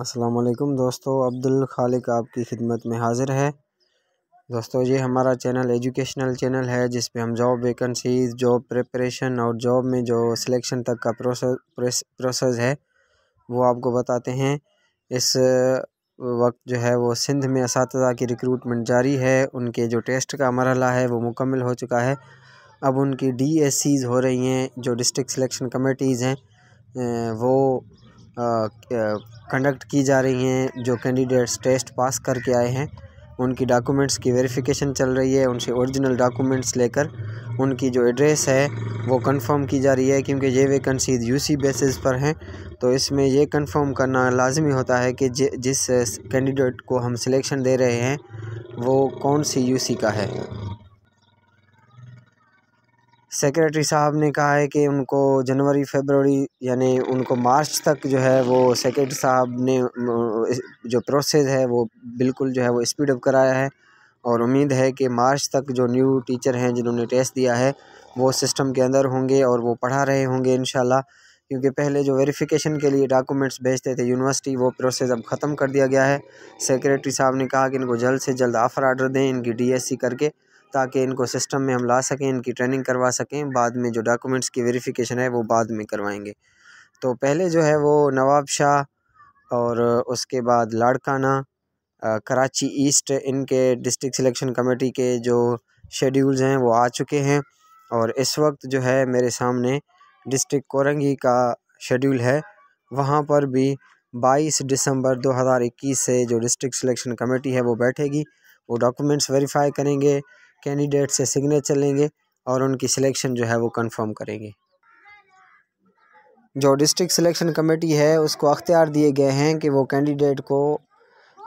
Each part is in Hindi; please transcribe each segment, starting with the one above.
असलम दोस्तों अब्दुल खालिक आपकी खिदमत में हाज़िर है दोस्तों ये हमारा चैनल एजुकेशनल चैनल है जिस पे हम जॉब वेकेंसी जॉब प्रिपरेशन और जॉब में जो सिलेक्शन तक का प्रोसेस प्रोसेस है वो आपको बताते हैं इस वक्त जो है वो सिंध में इस की रिक्रूटमेंट जारी है उनके जो टेस्ट का मरहला है वो मुकम्मल हो चुका है अब उनकी डी हो रही हैं जो डिस्ट्रिक्ट सिलेक्शन कमेटीज़ हैं वो कंडक्ट की जा रही हैं जो कैंडिडेट्स टेस्ट पास करके आए हैं उनकी डॉक्यूमेंट्स की वेरिफिकेशन चल रही है उनसे ओरिजिनल डॉक्यूमेंट्स लेकर उनकी जो एड्रेस है वो कंफर्म की जा रही है क्योंकि ये वैकेंसी यूसी बेसिस पर हैं तो इसमें ये कंफर्म करना लाजमी होता है कि जिस कैंडिडेट को हम सिलेक्शन दे रहे हैं वो कौन सी यूसी का है सेक्रेटरी साहब ने कहा है कि उनको जनवरी फरवरी यानी उनको मार्च तक जो है वो सेक्रेटरी साहब ने जो प्रोसेस है वो बिल्कुल जो है वो स्पीड अप कराया है और उम्मीद है कि मार्च तक जो न्यू टीचर हैं जिन्होंने टेस्ट दिया है वो सिस्टम के अंदर होंगे और वो पढ़ा रहे होंगे इन क्योंकि पहले जो वेरिफिकेशन के लिए डॉक्यूमेंट्स भेजते थे यूनिवर्सिटी वो प्रोसेस अब ख़त्म कर दिया गया है सेक्रेटरी साहब ने कहा कि इनको जल्द से जल्द आफ़र आर्डर दें इनकी डीएससी करके ताकि इनको सिस्टम में हम ला सकें इनकी ट्रेनिंग करवा सकें बाद में जो डॉक्यूमेंट्स की वेरिफिकेशन है वो बाद में करवाएंगे तो पहले जो है वो नवाब शाह और उसके बाद लाड़काना कराची ईस्ट इनके डिस्ट्रिक्ट सिलेक्शन कमेटी के जो शेड्यूल्स हैं वो आ चुके हैं और इस वक्त जो है मेरे सामने डिस्ट्रिक्ट कोरंगी का शेड्यूल है वहाँ पर भी 22 दिसंबर 2021 से जो डिस्ट्रिक्ट सिलेक्शन कमेटी है वो बैठेगी वो डॉक्यूमेंट्स वेरीफाई करेंगे कैंडिडेट से सिग्नेचर लेंगे और उनकी सिलेक्शन जो है वो कंफर्म करेंगे जो डिस्ट्रिक्ट सिलेक्शन कमेटी है उसको अख्तियार दिए गए हैं कि वो कैंडिडेट को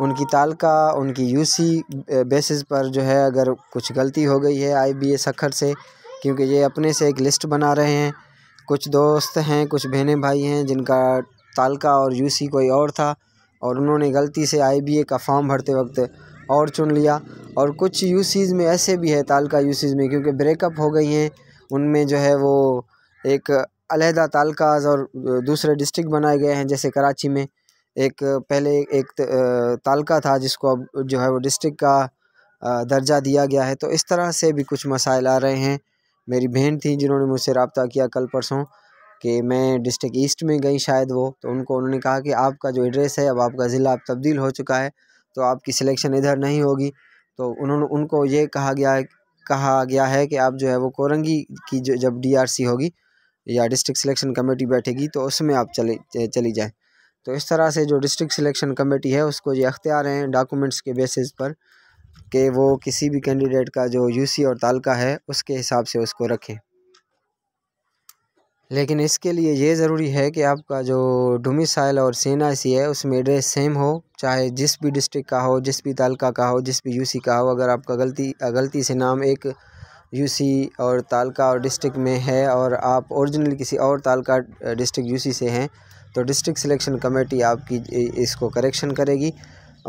उनकी तालका उनकी यूसी बेसिस पर जो है अगर कुछ गलती हो गई है आई बी ए सखर से क्योंकि ये अपने से एक लिस्ट बना रहे हैं कुछ दोस्त हैं कुछ बहने भाई हैं जिनका तालका और यूसी कोई और था और उन्होंने गलती से आई बी ए का फॉर्म भरते वक्त और चुन लिया और कुछ यूसीज़ में ऐसे भी है ताल का यूसीज में क्योंकि ब्रेकअप हो गई हैं उनमें जो है वो एक अलहदा तालकाज़ और दूसरे डिस्ट्रिक्ट बनाए गए हैं जैसे कराची में एक पहले एक तालका था जिसको अब जो है वो डिस्ट्रिक्ट का दर्जा दिया गया है तो इस तरह से भी कुछ मसाइल आ रहे हैं मेरी बहन थी जिन्होंने मुझसे रबता किया कल परसों कि मैं डिस्ट्रिक्ट ईस्ट में गई शायद वो तो उनको उन्होंने कहा कि आपका जो एड्रेस है अब आपका ज़िला अब तब्दील हो चुका है तो आपकी सिलेक्शन इधर नहीं होगी तो उन्होंने उनको ये कहा गया है कहा गया है कि आप जो है वो कोरंगी की जो जब डीआरसी होगी या डिस्ट्रिक्ट सिलेक्शन कमेटी बैठेगी तो उसमें आप चले चली जाएँ तो इस तरह से जो डिस्ट्रिक्ट सिलेक्शन कमेटी है उसको ये अख्तियार हैं डॉक्यूमेंट्स के बेसिस पर कि वो किसी भी कैंडिडेट का जो यूसी और तालका है उसके हिसाब से उसको रखें लेकिन इसके लिए ये ज़रूरी है कि आपका जो डोमिसाइल और सेना सी है उसमें एड्रेस सेम हो चाहे जिस भी डिस्ट्रिक्ट का हो जिस भी तालका का हो जिस भी यूसी का हो अगर आपका गलती गलती से नाम एक यूसी और तालका और डिस्ट्रिक्ट में है और आप ओरिजिनल किसी और तालका डिस्ट्रिक्ट यूसी से हैं तो डिस्ट्रिक्ट सिलेक्शन कमेटी आपकी इसको करेक्शन करेगी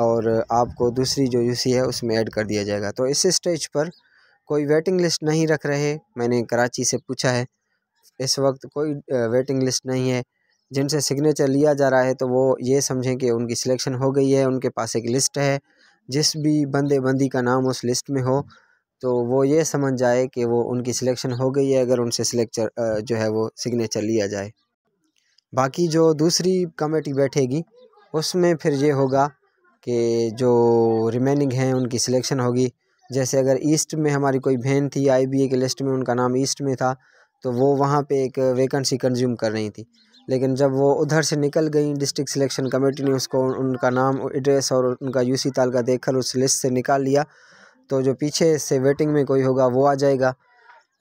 और आपको दूसरी जो सी है उसमें ऐड कर दिया जाएगा तो इस स्टेज पर कोई वेटिंग लिस्ट नहीं रख रहे मैंने कराची से पूछा है इस वक्त कोई वेटिंग लिस्ट नहीं है जिनसे सिग्नेचर लिया जा रहा है तो वो ये समझें कि उनकी सिलेक्शन हो गई है उनके पास एक लिस्ट है जिस भी बंदे बंदी का नाम उस लिस्ट में हो तो वो ये समझ जाए कि वो उनकी सिलेक्शन हो गई है अगर उनसे सिलेक्चर जो है वो सिग्नेचर लिया जाए बाकी जो दूसरी कमेटी बैठेगी उसमें फिर ये होगा कि जो रिमेनिंग हैं उनकी सिलेक्शन होगी जैसे अगर ईस्ट में हमारी कोई बहन थी आईबीए की लिस्ट में उनका नाम ईस्ट में था तो वो वहाँ पे एक वैकेंसी कंज्यूम कर रही थी लेकिन जब वो उधर से निकल गई डिस्ट्रिक्ट सिलेक्शन कमेटी ने उसको उनका नाम एड्रेस और उनका यूसी तालका देख उस लिस्ट से निकाल लिया तो जो पीछे से वेटिंग में कोई होगा वो आ जाएगा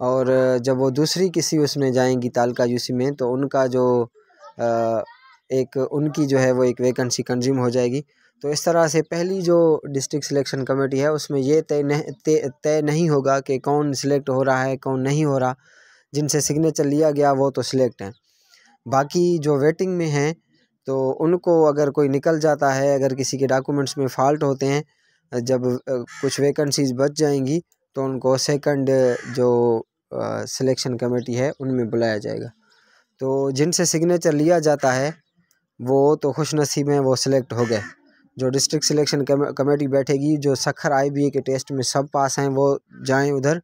और जब वो दूसरी किसी उसमें जाएंगी तालका यूसी में तो उनका जो एक उनकी जो है वो एक वैकेंसी कंज्यूम हो जाएगी तो इस तरह से पहली जो डिस्ट्रिक्ट सिलेक्शन कमेटी है उसमें ये तय नहीं तय नहीं होगा कि कौन सिलेक्ट हो रहा है कौन नहीं हो रहा जिनसे सिग्नेचर लिया गया वो तो सिलेक्ट हैं बाकी जो वेटिंग में हैं तो उनको अगर कोई निकल जाता है अगर किसी के डॉक्यूमेंट्स में फॉल्ट होते हैं जब कुछ वैकेंसीज बच जाएंगी तो उनको सेकंड जो सिलेक्शन कमेटी है उनमें बुलाया जाएगा तो जिनसे सिग्नेचर लिया जाता है वो तो खुश नसीब हैं वो सिलेक्ट हो गए जो डिस्ट्रिक्ट सिलेक्शन कमेटी बैठेगी जो सखर आई बी ए के टेस्ट में सब पास हैं वो जाएं उधर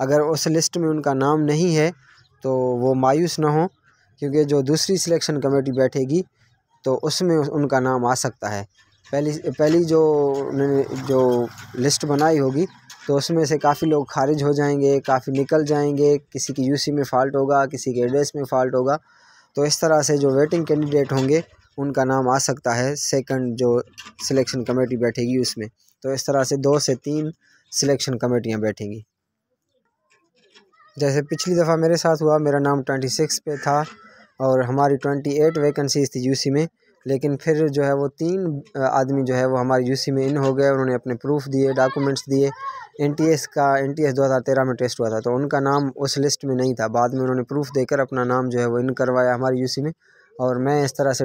अगर उस लिस्ट में उनका नाम नहीं है तो वो मायूस ना हो क्योंकि जो दूसरी सिलेक्शन कमेटी बैठेगी तो उसमें उनका नाम आ सकता है पहली पहली जो जो लिस्ट बनाई होगी तो उसमें से काफ़ी लोग खारिज हो जाएंगे काफ़ी निकल जाएंगे किसी की यूसी में फ़ाल्ट होगा किसी के एड्रेस में फ़ाल्ट होगा तो इस तरह से जो वेटिंग कैंडिडेट होंगे उनका नाम आ सकता है सेकंड जो सिलेक्शन कमेटी बैठेगी उसमें तो इस तरह से दो से तीन सिलेक्शन कमेटियां बैठेंगी जैसे पिछली दफ़ा मेरे साथ हुआ मेरा नाम ट्वेंटी सिक्स पे था और हमारी ट्वेंटी एट वैकेंसीज थी यूसी में लेकिन फिर जो है वो तीन आदमी जो है वो हमारे यूसी में इन हो गए उन्होंने अपने प्रूफ दिए डॉक्यूमेंट्स दिए एनटीएस का एनटीएस 2013 में टेस्ट हुआ था तो उनका नाम उस लिस्ट में नहीं था बाद में उन्होंने प्रूफ देकर अपना नाम जो है वो इन करवाया हमारे यूसी में और मैं इस तरह से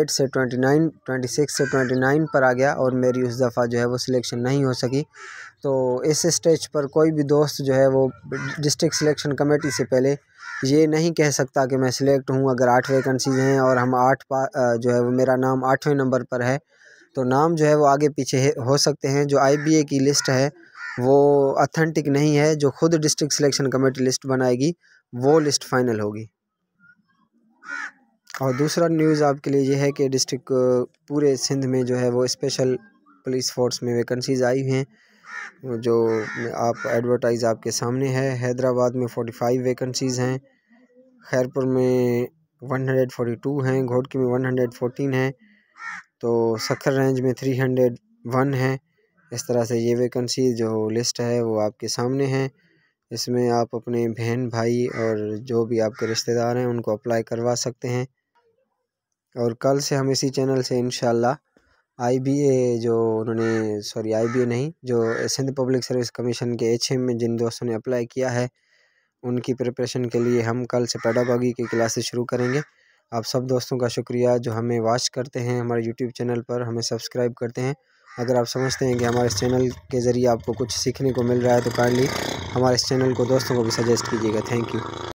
एट से ट्वेंटी सिक्स से नाइन पर आ गया और मेरी उस दफ़ा जो है वो सिलेक्शन नहीं हो सकी तो इस स्टेज पर कोई भी दोस्त जो है वो डिस्ट्रिक्ट सिलेक्शन कमेटी से पहले ये नहीं कह सकता कि मैं सिलेक्ट हूँ अगर आठ वैकेंसीज हैं और हम आठ पा जो है वो मेरा नाम आठवें नंबर पर है तो नाम जो है वो आगे पीछे हो सकते हैं जो आई की लिस्ट है वो अथेंटिक नहीं है जो खुद डिस्ट्रिक्ट सिलेक्शन कमेटी लिस्ट बनाएगी वो लिस्ट फाइनल होगी और दूसरा न्यूज़ आपके लिए ये है कि डिस्ट्रिक्ट पूरे सिंध में जो है वो स्पेशल पुलिस फोर्स में वैकेंसीज आई हैं जो आप एडवर्टाइज़ आपके सामने है हैदराबाद में फोर्टी फाइव वेकेंसीज हैं खैरपुर में वन हंड्रेड फोर्टी टू हैं घोटकी में वन हंड्रेड फोर्टीन हैं तो सखर रेंज में थ्री हंड्रेड वन है इस तरह से ये वेकेंसी जो लिस्ट है वो आपके सामने है इसमें आप अपने बहन भाई और जो भी आपके रिश्तेदार हैं उनको अप्लाई करवा सकते हैं और कल से हम इसी चैनल से इन आई बी ए जो उन्होंने सॉरी आई बी ए नहीं जो सिंध पब्लिक सर्विस कमीशन के एच एम में जिन दोस्तों ने अप्लाई किया है उनकी प्रिपरेशन के लिए हम कल से पैडागॉगी की क्लासेस शुरू करेंगे आप सब दोस्तों का शुक्रिया जो हमें वॉच करते हैं हमारे यूट्यूब चैनल पर हमें सब्सक्राइब करते हैं अगर आप समझते हैं कि हमारे इस चैनल के ज़रिए आपको कुछ सीखने को मिल रहा है तो काइंडली हमारे इस चैनल को दोस्तों को भी सजेस्ट कीजिएगा थैंक यू